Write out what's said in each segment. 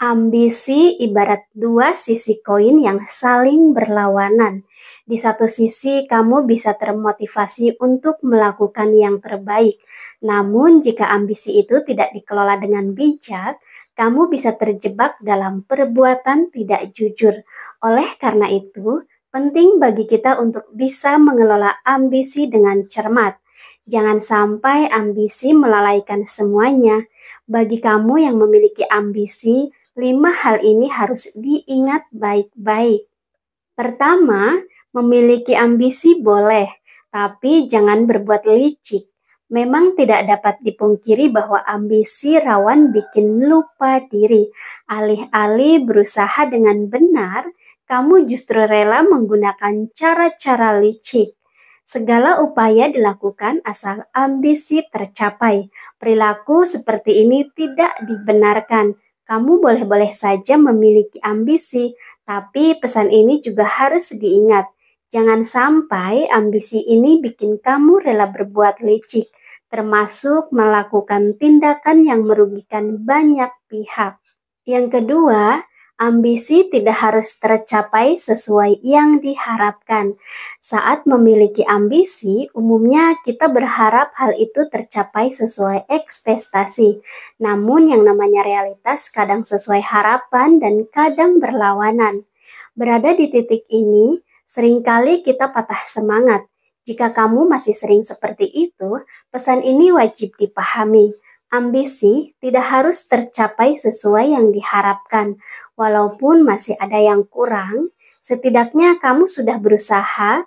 Ambisi ibarat dua sisi koin yang saling berlawanan. Di satu sisi, kamu bisa termotivasi untuk melakukan yang terbaik. Namun, jika ambisi itu tidak dikelola dengan bijak, kamu bisa terjebak dalam perbuatan tidak jujur. Oleh karena itu, penting bagi kita untuk bisa mengelola ambisi dengan cermat. Jangan sampai ambisi melalaikan semuanya. Bagi kamu yang memiliki ambisi, Lima hal ini harus diingat baik-baik. Pertama, memiliki ambisi boleh, tapi jangan berbuat licik. Memang tidak dapat dipungkiri bahwa ambisi rawan bikin lupa diri. Alih-alih berusaha dengan benar, kamu justru rela menggunakan cara-cara licik. Segala upaya dilakukan asal ambisi tercapai. Perilaku seperti ini tidak dibenarkan. Kamu boleh-boleh saja memiliki ambisi, tapi pesan ini juga harus diingat. Jangan sampai ambisi ini bikin kamu rela berbuat licik, termasuk melakukan tindakan yang merugikan banyak pihak. Yang kedua, Ambisi tidak harus tercapai sesuai yang diharapkan. Saat memiliki ambisi, umumnya kita berharap hal itu tercapai sesuai ekspektasi. Namun yang namanya realitas kadang sesuai harapan dan kadang berlawanan. Berada di titik ini, seringkali kita patah semangat. Jika kamu masih sering seperti itu, pesan ini wajib dipahami Ambisi tidak harus tercapai sesuai yang diharapkan, walaupun masih ada yang kurang. Setidaknya kamu sudah berusaha,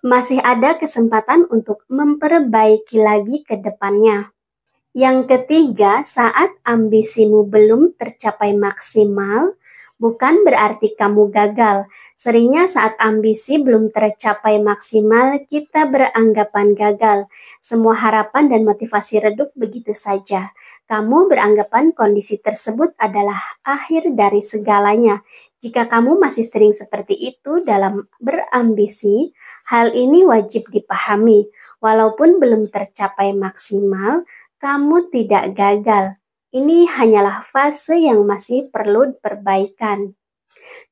masih ada kesempatan untuk memperbaiki lagi ke depannya. Yang ketiga, saat ambisimu belum tercapai maksimal, bukan berarti kamu gagal. Seringnya saat ambisi belum tercapai maksimal, kita beranggapan gagal. Semua harapan dan motivasi redup begitu saja. Kamu beranggapan kondisi tersebut adalah akhir dari segalanya. Jika kamu masih sering seperti itu dalam berambisi, hal ini wajib dipahami. Walaupun belum tercapai maksimal, kamu tidak gagal. Ini hanyalah fase yang masih perlu perbaikan.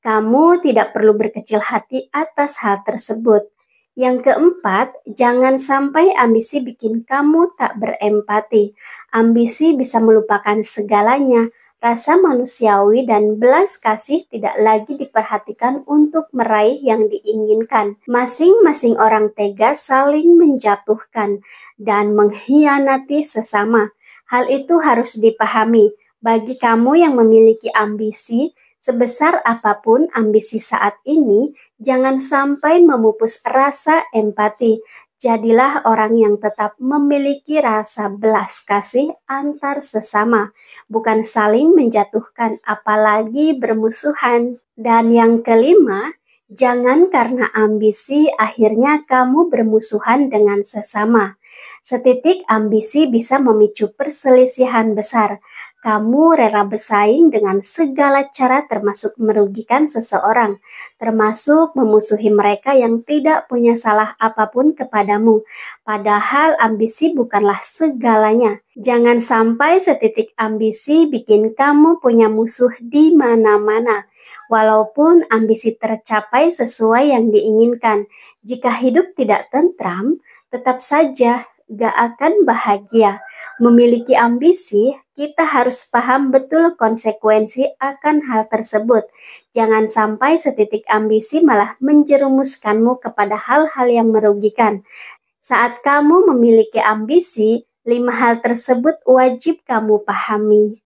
Kamu tidak perlu berkecil hati atas hal tersebut. Yang keempat, jangan sampai ambisi bikin kamu tak berempati. Ambisi bisa melupakan segalanya. Rasa manusiawi dan belas kasih tidak lagi diperhatikan untuk meraih yang diinginkan. Masing-masing orang tega saling menjatuhkan dan mengkhianati sesama. Hal itu harus dipahami bagi kamu yang memiliki ambisi, sebesar apapun ambisi saat ini, jangan sampai memupus rasa empati. Jadilah orang yang tetap memiliki rasa belas kasih antar sesama, bukan saling menjatuhkan, apalagi bermusuhan. Dan yang kelima, jangan karena ambisi akhirnya kamu bermusuhan dengan sesama. Setitik ambisi bisa memicu perselisihan besar. Kamu rela bersaing dengan segala cara termasuk merugikan seseorang, termasuk memusuhi mereka yang tidak punya salah apapun kepadamu. Padahal ambisi bukanlah segalanya. Jangan sampai setitik ambisi bikin kamu punya musuh di mana-mana. Walaupun ambisi tercapai sesuai yang diinginkan, jika hidup tidak tentram, tetap saja gak akan bahagia. Memiliki ambisi, kita harus paham betul konsekuensi akan hal tersebut. Jangan sampai setitik ambisi malah menjerumuskanmu kepada hal-hal yang merugikan. Saat kamu memiliki ambisi, lima hal tersebut wajib kamu pahami.